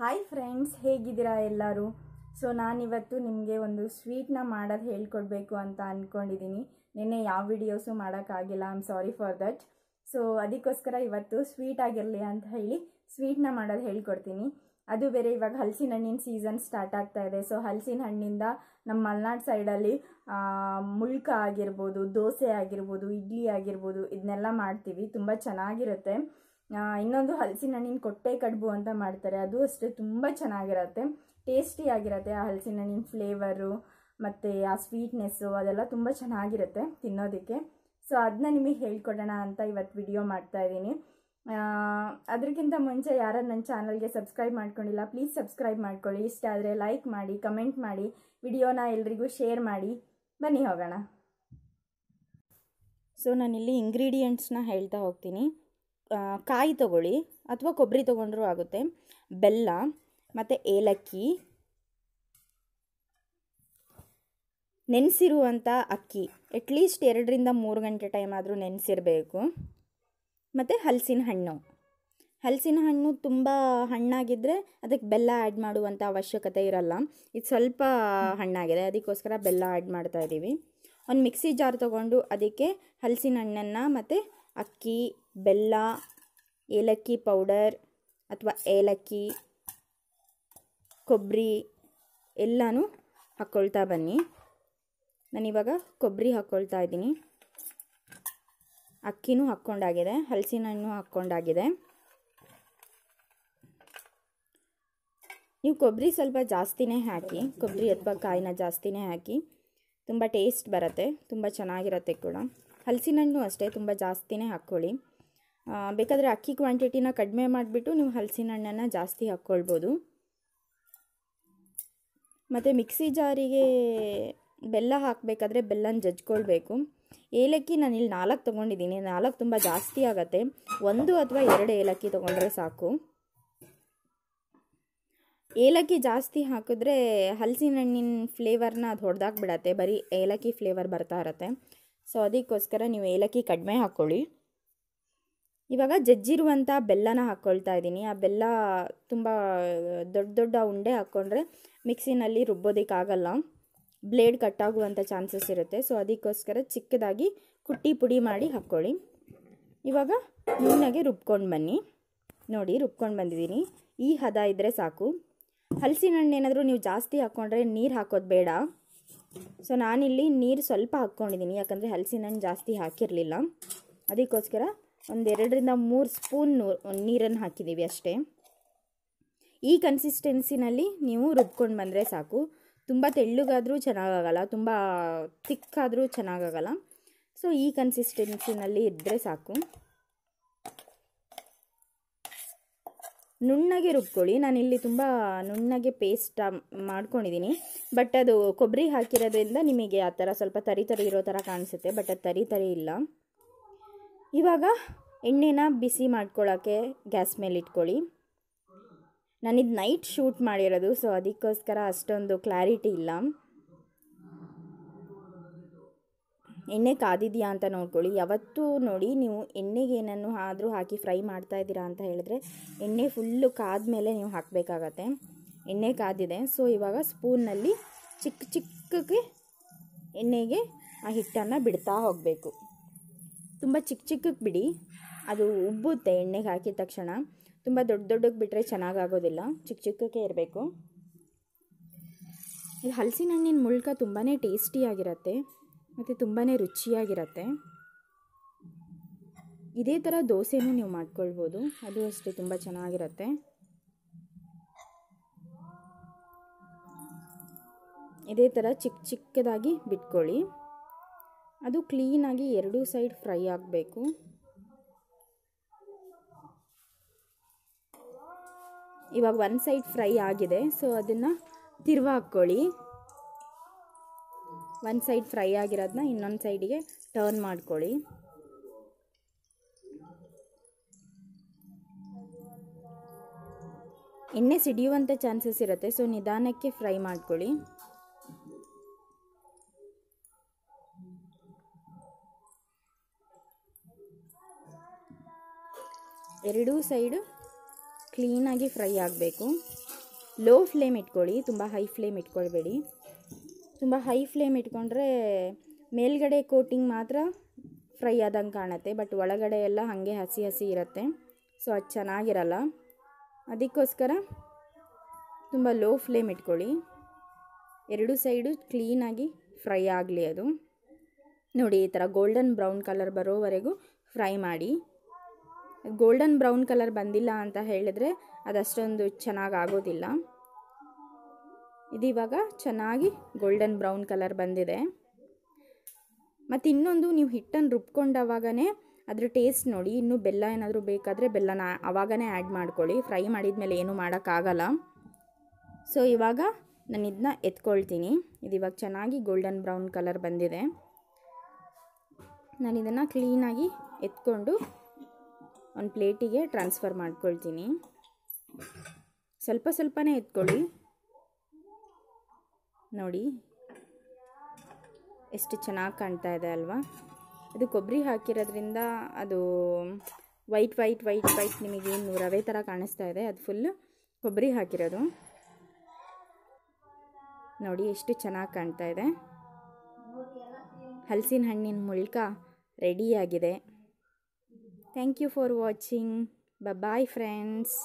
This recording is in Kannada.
ಹಾಯ್ ಫ್ರೆಂಡ್ಸ್ ಹೇಗಿದ್ದೀರಾ ಎಲ್ಲರೂ ಸೊ ನಾನಿವತ್ತು ನಿಮಗೆ ಒಂದು ಸ್ವೀಟ್ನ ಮಾಡೋದು ಹೇಳ್ಕೊಡ್ಬೇಕು ಅಂತ ಅಂದ್ಕೊಂಡಿದ್ದೀನಿ ನಿನ್ನೆ ಯಾವ ವಿಡಿಯೋಸು ಮಾಡೋಕ್ಕಾಗಿಲ್ಲ I am sorry for that so ಅದಕ್ಕೋಸ್ಕರ ಇವತ್ತು ಸ್ವೀಟ್ ಆಗಿರಲಿ ಅಂತ ಹೇಳಿ ಸ್ವೀಟ್ನ ಮಾಡೋದು ಹೇಳ್ಕೊಡ್ತೀನಿ ಅದು ಬೇರೆ ಇವಾಗ ಹಲಸಿನ ಹಣ್ಣಿನ ಸೀಸನ್ ಸ್ಟಾರ್ಟ್ ಆಗ್ತಾ ಇದೆ ಸೊ ಹಲಸಿನ ಹಣ್ಣಿಂದ ನಮ್ಮ ಮಲೆನಾಡು ಸೈಡಲ್ಲಿ ಮುಳ್ಕ ಆಗಿರ್ಬೋದು ದೋಸೆ ಆಗಿರ್ಬೋದು ಇಡ್ಲಿ ಆಗಿರ್ಬೋದು ಇದನ್ನೆಲ್ಲ ಮಾಡ್ತೀವಿ ತುಂಬ ಚೆನ್ನಾಗಿರುತ್ತೆ ಇನ್ನೊಂದು ಹಲಸಿನ ಹಣ್ಣಿನ ಕೊಟ್ಟೆ ಕಡುಬು ಅಂತ ಮಾಡ್ತಾರೆ ಅದು ಅಷ್ಟೇ ತುಂಬ ಚೆನ್ನಾಗಿರತ್ತೆ ಟೇಸ್ಟಿಯಾಗಿರತ್ತೆ ಆ ಹಲಸಿನ ಹಣ್ಣಿನ ಫ್ಲೇವರು ಮತ್ತು ಆ ಸ್ವೀಟ್ನೆಸ್ಸು ಅದೆಲ್ಲ ತುಂಬ ಚೆನ್ನಾಗಿರುತ್ತೆ ತಿನ್ನೋದಕ್ಕೆ ಸೊ ಅದನ್ನ ನಿಮಗೆ ಹೇಳ್ಕೊಡೋಣ ಅಂತ ಇವತ್ತು ವಿಡಿಯೋ ಮಾಡ್ತಾ ಇದ್ದೀನಿ ಅದಕ್ಕಿಂತ ಮುಂಚೆ ಯಾರು ನನ್ನ ಚಾನಲ್ಗೆ ಸಬ್ಸ್ಕ್ರೈಬ್ ಮಾಡ್ಕೊಂಡಿಲ್ಲ ಪ್ಲೀಸ್ ಸಬ್ಸ್ಕ್ರೈಬ್ ಮಾಡ್ಕೊಳ್ಳಿ ಇಷ್ಟ ಆದರೆ ಲೈಕ್ ಮಾಡಿ ಕಮೆಂಟ್ ಮಾಡಿ ವಿಡಿಯೋನ ಎಲ್ರಿಗೂ ಶೇರ್ ಮಾಡಿ ಬನ್ನಿ ಹೋಗೋಣ ಸೊ ನಾನಿಲ್ಲಿ ಇಂಗ್ರೀಡಿಯೆಂಟ್ಸ್ನ ಹೇಳ್ತಾ ಹೋಗ್ತೀನಿ ಕಾಯಿ ತೊಗೊಳ್ಳಿ ಅಥವಾ ಕೊಬ್ಬರಿ ತೊಗೊಂಡ್ರೂ ಆಗುತ್ತೆ ಬೆಲ್ಲ ಮತ್ತು ಏಲಕ್ಕಿ ನೆನೆಸಿರುವಂಥ ಅಕ್ಕಿ ಅಟ್ಲೀಸ್ಟ್ ಎರಡರಿಂದ ಮೂರು ಗಂಟೆ ಟೈಮ್ ಆದರೂ ನೆನೆಸಿರಬೇಕು ಮತ್ತು ಹಲಸಿನ ಹಣ್ಣು ಹಲಸಿನ ಹಣ್ಣು ತುಂಬ ಹಣ್ಣಾಗಿದ್ದರೆ ಅದಕ್ಕೆ ಬೆಲ್ಲ ಆ್ಯಡ್ ಮಾಡುವಂಥ ಅವಶ್ಯಕತೆ ಇರಲ್ಲ ಇದು ಸ್ವಲ್ಪ ಹಣ್ಣಾಗಿದೆ ಅದಕ್ಕೋಸ್ಕರ ಬೆಲ್ಲ ಆ್ಯಡ್ ಮಾಡ್ತಾ ಇದ್ದೀವಿ ಒಂದು ಮಿಕ್ಸಿ ಜಾರ್ ತೊಗೊಂಡು ಅದಕ್ಕೆ ಹಲಸಿನ ಹಣ್ಣನ್ನು ಮತ್ತು ಅಕ್ಕಿ ಬೆಲ್ಲ ಏಲಕ್ಕಿ ಪೌಡರ್ ಅಥವಾ ಏಲಕ್ಕಿ ಕೊಬ್ಬರಿ ಎಲ್ಲನೂ ಹಾಕ್ಕೊಳ್ತಾ ಬನ್ನಿ ನಾನಿವಾಗ ಕೊಬ್ಬರಿ ಹಾಕ್ಕೊಳ್ತಾ ಇದ್ದೀನಿ ಅಕ್ಕಿನೂ ಹಾಕ್ಕೊಂಡಾಗಿದೆ ಹಲಸಿನ ಹಣ್ಣು ಹಾಕ್ಕೊಂಡಾಗಿದೆ ನೀವು ಕೊಬ್ಬರಿ ಸ್ವಲ್ಪ ಜಾಸ್ತಿನೇ ಹಾಕಿ ಕೊಬ್ಬರಿ ಅಥವಾ ಕಾಯಿನ ಜಾಸ್ತಿನೇ ಹಾಕಿ ತುಂಬ ಟೇಸ್ಟ್ ಬರುತ್ತೆ ತುಂಬ ಚೆನ್ನಾಗಿರುತ್ತೆ ಕೂಡ ಹಣ್ಣು ಅಷ್ಟೇ ತುಂಬ ಜಾಸ್ತಿನೇ ಹಾಕ್ಕೊಳ್ಳಿ ಬೇಕಾದರೆ ಅಕ್ಕಿ ಕ್ವಾಂಟಿಟಿನ ಕಡಿಮೆ ಮಾಡಿಬಿಟ್ಟು ನೀವು ಹಲಸಿನ ಹಣ್ಣನ್ನು ಜಾಸ್ತಿ ಹಾಕ್ಕೊಳ್ಬೋದು ಮತ್ತು ಮಿಕ್ಸಿ ಜಾರಿಗೆ ಬೆಲ್ಲ ಹಾಕಬೇಕಾದ್ರೆ ಬೆಲ್ಲನ ಜಜ್ಕೊಳ್ಬೇಕು ಏಲಕ್ಕಿ ನಾನು ಇಲ್ಲಿ ನಾಲ್ಕು ತೊಗೊಂಡಿದ್ದೀನಿ ನಾಲ್ಕು ತುಂಬ ಜಾಸ್ತಿ ಆಗುತ್ತೆ ಒಂದು ಅಥವಾ ಎರಡು ಏಲಕ್ಕಿ ತೊಗೊಂಡ್ರೆ ಸಾಕು ಏಲಕ್ಕಿ ಜಾಸ್ತಿ ಹಾಕಿದ್ರೆ ಹಲಸಿನ ಹಣ್ಣಿನ ಫ್ಲೇವರ್ನ ಅದು ಹೊಡೆದಾಕ್ಬಿಡತ್ತೆ ಬರೀ ಏಲಕ್ಕಿ ಫ್ಲೇವರ್ ಬರ್ತಾ ಇರತ್ತೆ ಸೊ ಅದಕ್ಕೋಸ್ಕರ ನೀವು ಏಲಕ್ಕಿ ಕಡಿಮೆ ಹಾಕ್ಕೊಳ್ಳಿ ಇವಾಗ ಜಜ್ಜಿರುವಂಥ ಬೆಲ್ಲನ ಹಾಕ್ಕೊಳ್ತಾ ಇದ್ದೀನಿ ಆ ಬೆಲ್ಲ ತುಂಬ ದೊಡ್ಡ ದೊಡ್ಡ ಉಂಡೆ ಹಾಕ್ಕೊಂಡ್ರೆ ಮಿಕ್ಸಿನಲ್ಲಿ ರುಬ್ಬೋದಕ್ಕಾಗಲ್ಲ ಬ್ಲೇಡ್ ಕಟ್ಟಾಗುವಂಥ ಚಾನ್ಸಸ್ ಇರುತ್ತೆ ಸೊ ಅದಕ್ಕೋಸ್ಕರ ಚಿಕ್ಕದಾಗಿ ಕುಟ್ಟಿ ಪುಡಿ ಮಾಡಿ ಹಾಕ್ಕೊಳ್ಳಿ ಇವಾಗ ನುಣ್ಣಗೆ ರುಬ್ಕೊಂಡು ಬನ್ನಿ ನೋಡಿ ರುಬ್ಕೊಂಡು ಬಂದಿದ್ದೀನಿ ಈ ಹದ ಇದ್ದರೆ ಸಾಕು ಹಲಸಿನ ಹಣ್ಣು ಏನಾದರೂ ನೀವು ಜಾಸ್ತಿ ಹಾಕ್ಕೊಂಡ್ರೆ ನೀರು ಹಾಕೋದು ಬೇಡ ಸೊ ನಾನಿಲ್ಲಿ ನೀರು ಸ್ವಲ್ಪ ಹಾಕ್ಕೊಂಡಿದ್ದೀನಿ ಯಾಕಂದರೆ ಹಲಸಿನ ಹಣ್ಣು ಜಾಸ್ತಿ ಹಾಕಿರಲಿಲ್ಲ ಅದಕ್ಕೋಸ್ಕರ ಒಂದೆರಡರಿಂದ ಮೂರು ಸ್ಪೂನ್ ನೀರನ್ನು ಹಾಕಿದ್ದೀವಿ ಅಷ್ಟೇ ಈ ಕನ್ಸಿಸ್ಟೆನ್ಸಿನಲ್ಲಿ ನೀವು ರುಬ್ಕೊಂಡು ಬಂದರೆ ಸಾಕು ತುಂಬ ತೆಳ್ಳಗಾದರೂ ಚೆನ್ನಾಗಾಗಲ್ಲ ತುಂಬ ತಿಕ್ಕಾದರೂ ಚೆನ್ನಾಗಾಗಲ್ಲ ಸೊ ಈ ಕನ್ಸಿಸ್ಟೆನ್ಸಿನಲ್ಲಿ ಇದ್ದರೆ ಸಾಕು ನುಣ್ಣಗೆ ರುಬ್ಕೊಳ್ಳಿ ನಾನಿಲ್ಲಿ ತುಂಬ ನುಣ್ಣಗೆ ಪೇಸ್ಟ್ ಮಾಡ್ಕೊಂಡಿದ್ದೀನಿ ಬಟ್ ಅದು ಕೊಬ್ಬರಿ ಹಾಕಿರೋದ್ರಿಂದ ನಿಮಗೆ ಆ ಥರ ಸ್ವಲ್ಪ ತರಿ ತರಿ ಇರೋ ಥರ ಕಾಣಿಸುತ್ತೆ ಬಟ್ ಅದು ತರಿ ತರಿ ಇಲ್ಲ ಇವಾಗ ಎಣ್ಣೆನ ಬಿಸಿ ಮಾಡ್ಕೊಳ್ಳೋಕ್ಕೆ ಗ್ಯಾಸ್ ಮೇಲೆ ಇಟ್ಕೊಳ್ಳಿ ನಾನಿದು ನೈಟ್ ಶೂಟ್ ಮಾಡಿರೋದು ಸೊ ಅದಕ್ಕೋಸ್ಕರ ಅಷ್ಟೊಂದು ಕ್ಲಾರಿಟಿ ಇಲ್ಲ ಎಣ್ಣೆ ಕಾದಿದೆಯಾ ಅಂತ ನೋಡ್ಕೊಳ್ಳಿ ಯಾವತ್ತೂ ನೋಡಿ ನೀವು ಎಣ್ಣೆಗೆ ಏನನ್ನು ಆದರೂ ಹಾಕಿ ಫ್ರೈ ಮಾಡ್ತಾ ಇದ್ದೀರಾ ಅಂತ ಹೇಳಿದ್ರೆ ಎಣ್ಣೆ ಫುಲ್ಲು ಕಾದ ಮೇಲೆ ನೀವು ಹಾಕಬೇಕಾಗತ್ತೆ ಎಣ್ಣೆ ಕಾದಿದೆ ಸೊ ಇವಾಗ ಸ್ಪೂನ್ನಲ್ಲಿ ಚಿಕ್ಕ ಚಿಕ್ಕಕ್ಕೆ ಎಣ್ಣೆಗೆ ಆ ಹಿಟ್ಟನ್ನು ಬಿಡ್ತಾ ಹೋಗಬೇಕು ತುಂಬ ಚಿಕ್ಕ ಚಿಕ್ಕಕ್ಕೆ ಬಿಡಿ ಅದು ಉಬ್ಬುತ್ತೆ ಎಣ್ಣೆಗೆ ಹಾಕಿದ ತಕ್ಷಣ ತುಂಬ ದೊಡ್ಡ ದೊಡ್ಡಕ್ಕೆ ಬಿಟ್ಟರೆ ಚೆನ್ನಾಗಾಗೋದಿಲ್ಲ ಚಿಕ್ಕ ಚಿಕ್ಕಕ್ಕೆ ಇರಬೇಕು ಇದು ಹಲಸಿನ ಹಣ್ಣಿನ ಮುಳ್ಕ ತುಂಬಾ ಟೇಸ್ಟಿಯಾಗಿರುತ್ತೆ ಮತ್ತು ತುಂಬಾ ರುಚಿಯಾಗಿರತ್ತೆ ಇದೇ ಥರ ದೋಸೆನೂ ನೀವು ಮಾಡ್ಕೊಳ್ಬೋದು ಅದು ಅಷ್ಟೇ ತುಂಬ ಚೆನ್ನಾಗಿರುತ್ತೆ ಇದೇ ಥರ ಚಿಕ್ಕ ಚಿಕ್ಕದಾಗಿ ಬಿಟ್ಕೊಳ್ಳಿ ಅದು ಕ್ಲೀನಾಗಿ ಎರಡೂ ಸೈಡ್ ಫ್ರೈ ಆಗಬೇಕು ಇವಾಗ ಒಂದು ಸೈಡ್ ಫ್ರೈ ಆಗಿದೆ ಸೊ ಅದನ್ನು ತಿರ್ವ ಹಾಕ್ಕೊಳ್ಳಿ ಒಂದು ಸೈಡ್ ಫ್ರೈ ಆಗಿರೋದನ್ನ ಇನ್ನೊಂದು ಸೈಡಿಗೆ ಟರ್ನ್ ಮಾಡ್ಕೊಳ್ಳಿ ಎಣ್ಣೆ ಸಿಡಿಯುವಂಥ ಚಾನ್ಸಸ್ ಇರುತ್ತೆ ಸೊ ನಿಧಾನಕ್ಕೆ ಫ್ರೈ ಮಾಡ್ಕೊಳ್ಳಿ ಎರಡೂ ಸೈಡು ಕ್ಲೀನಾಗಿ ಫ್ರೈ ಆಗಬೇಕು ಲೋ ಫ್ಲೇಮ್ ಇಟ್ಕೊಳ್ಳಿ ತುಂಬ ಹೈ ಫ್ಲೇಮ್ ಇಟ್ಕೊಳ್ಬೇಡಿ ತುಂಬ ಹೈ ಫ್ಲೇಮ್ ಇಟ್ಕೊಂಡ್ರೆ ಮೇಲ್ಗಡೆ ಕೋಟಿಂಗ್ ಮಾತ್ರ ಫ್ರೈ ಆದಂಗೆ ಕಾಣುತ್ತೆ ಬಟ್ ಒಳಗಡೆ ಎಲ್ಲ ಹಾಗೆ ಹಸಿ ಹಸಿ ಇರುತ್ತೆ ಸೊ ಅದು ಚೆನ್ನಾಗಿರಲ್ಲ ಅದಕ್ಕೋಸ್ಕರ ತುಂಬ ಲೋ ಫ್ಲೇಮ್ ಇಟ್ಕೊಳ್ಳಿ ಎರಡು ಸೈಡು ಕ್ಲೀನಾಗಿ ಫ್ರೈ ಆಗಲಿ ಅದು ನೋಡಿ ಈ ಥರ ಗೋಲ್ಡನ್ ಬ್ರೌನ್ ಕಲರ್ ಬರೋವರೆಗೂ ಫ್ರೈ ಮಾಡಿ ಗೋಲ್ಡನ್ ಬ್ರೌನ್ ಕಲರ್ ಬಂದಿಲ್ಲ ಅಂತ ಹೇಳಿದ್ರೆ ಅದಷ್ಟೊಂದು ಚೆನ್ನಾಗಿ ಆಗೋದಿಲ್ಲ ಇದು ಚೆನ್ನಾಗಿ ಗೋಲ್ಡನ್ ಬ್ರೌನ್ ಕಲರ್ ಬಂದಿದೆ ಮತ್ತು ಇನ್ನೊಂದು ನೀವು ಹಿಟ್ಟನ್ನು ರುಬ್ಕೊಂಡವಾಗನೇ ಅದ್ರ ಟೇಸ್ಟ್ ನೋಡಿ ಇನ್ನೂ ಬೆಲ್ಲ ಏನಾದರೂ ಬೇಕಾದರೆ ಬೆಲ್ಲನ ಆವಾಗನೇ ಆ್ಯಡ್ ಮಾಡ್ಕೊಳ್ಳಿ ಫ್ರೈ ಮಾಡಿದ ಮೇಲೆ ಏನೂ ಮಾಡೋಕ್ಕಾಗಲ್ಲ ಸೊ ಇವಾಗ ನಾನು ಇದನ್ನ ಎತ್ಕೊಳ್ತೀನಿ ಇದು ಚೆನ್ನಾಗಿ ಗೋಲ್ಡನ್ ಬ್ರೌನ್ ಕಲರ್ ಬಂದಿದೆ ನಾನು ಇದನ್ನು ಕ್ಲೀನಾಗಿ ಎತ್ಕೊಂಡು ಒಂದು ಪ್ಲೇಟಿಗೆ ಟ್ರಾನ್ಸ್ಫರ್ ಮಾಡ್ಕೊಳ್ತೀನಿ ಸ್ವಲ್ಪ ಸ್ವಲ್ಪನೇ ಎತ್ಕೊಳ್ಳಿ ನೋಡಿ ಎಷ್ಟು ಚೆನ್ನಾಗಿ ಕಾಣ್ತಾ ಇದೆ ಅಲ್ವಾ ಅದು ಕೊಬ್ಬರಿ ಹಾಕಿರೋದ್ರಿಂದ ಅದು ವೈಟ್ ವೈಟ್ ವೈಟ್ ವೈಟ್ ಏನು ರವೆ ಥರ ಕಾಣಿಸ್ತಾ ಇದೆ ಅದು ಫುಲ್ಲು ಕೊಬ್ಬರಿ ಹಾಕಿರೋದು ನೋಡಿ ಎಷ್ಟು ಚೆನ್ನಾಗಿ ಕಾಣ್ತಾ ಇದೆ ಹಲಸಿನ ಹಣ್ಣಿನ ಮುಳ್ಕ ರೆಡಿಯಾಗಿದೆ ಥ್ಯಾಂಕ್ ಯು ಫಾರ್ ವಾಚಿಂಗ್ ಬ ಬಾಯ್ ಫ್ರೆಂಡ್ಸ್